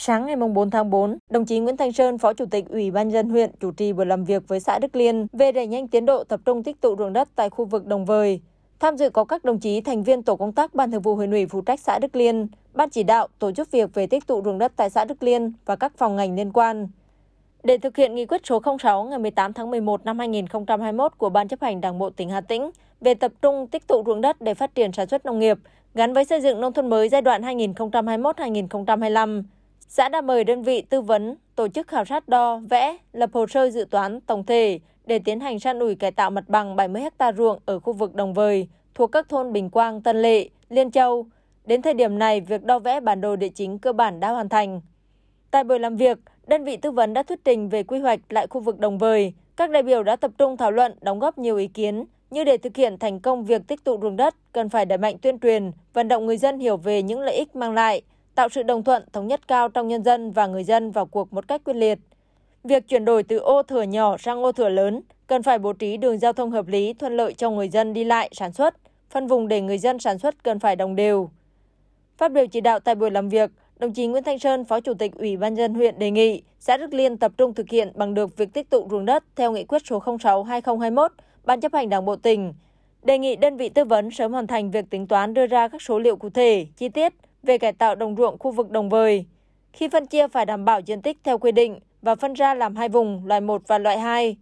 Sáng ngày 4 tháng 4, đồng chí Nguyễn Thanh Sơn, Phó Chủ tịch Ủy ban dân huyện chủ trì buổi làm việc với xã Đức Liên về đẩy nhanh tiến độ tập trung tích tụ ruộng đất tại khu vực Đồng Vời. Tham dự có các đồng chí thành viên tổ công tác Ban Thường vụ huyện ủy phụ trách xã Đức Liên, ban chỉ đạo tổ chức việc về tích tụ ruộng đất tại xã Đức Liên và các phòng ngành liên quan. Để thực hiện nghị quyết số 06 ngày 18 tháng 11 năm 2021 của Ban chấp hành Đảng bộ tỉnh Hà Tĩnh về tập trung tích tụ ruộng đất để phát triển sản xuất nông nghiệp gắn với xây dựng nông thôn mới giai đoạn 2021-2025, Xã đã mời đơn vị tư vấn, tổ chức khảo sát đo, vẽ, lập hồ sơ dự toán tổng thể để tiến hành san ủi cải tạo mặt bằng 70 ha ruộng ở khu vực Đồng Vời thuộc các thôn Bình Quang, Tân Lệ, Liên Châu. Đến thời điểm này, việc đo vẽ bản đồ địa chính cơ bản đã hoàn thành. Tại buổi làm việc, đơn vị tư vấn đã thuyết trình về quy hoạch lại khu vực Đồng Vời. Các đại biểu đã tập trung thảo luận, đóng góp nhiều ý kiến, như để thực hiện thành công việc tích tụ ruộng đất, cần phải đẩy mạnh tuyên truyền, vận động người dân hiểu về những lợi ích mang lại – tạo sự đồng thuận thống nhất cao trong nhân dân và người dân vào cuộc một cách quyết liệt. Việc chuyển đổi từ ô thừa nhỏ sang ô thừa lớn cần phải bố trí đường giao thông hợp lý thuận lợi cho người dân đi lại, sản xuất, phân vùng để người dân sản xuất cần phải đồng đều. Phát biểu chỉ đạo tại buổi làm việc, đồng chí Nguyễn Thanh Sơn, Phó Chủ tịch Ủy ban dân huyện đề nghị xã Đức Liên tập trung thực hiện bằng được việc tích tụ ruộng đất theo nghị quyết số 06/2021 Ban chấp hành Đảng bộ tỉnh. Đề nghị đơn vị tư vấn sớm hoàn thành việc tính toán đưa ra các số liệu cụ thể, chi tiết về cải tạo đồng ruộng khu vực đồng vời. Khi phân chia phải đảm bảo diện tích theo quy định và phân ra làm hai vùng, loại 1 và loại 2.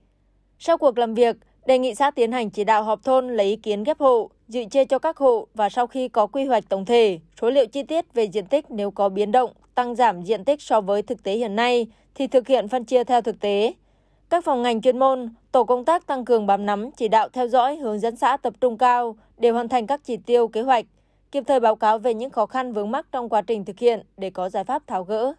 Sau cuộc làm việc, đề nghị xã tiến hành chỉ đạo họp thôn lấy ý kiến ghép hộ, dự chia cho các hộ và sau khi có quy hoạch tổng thể, số liệu chi tiết về diện tích nếu có biến động, tăng giảm diện tích so với thực tế hiện nay thì thực hiện phân chia theo thực tế. Các phòng ngành chuyên môn, tổ công tác tăng cường bám nắm, chỉ đạo theo dõi, hướng dẫn xã tập trung cao để hoàn thành các chỉ tiêu kế hoạch, kịp thời báo cáo về những khó khăn vướng mắc trong quá trình thực hiện để có giải pháp tháo gỡ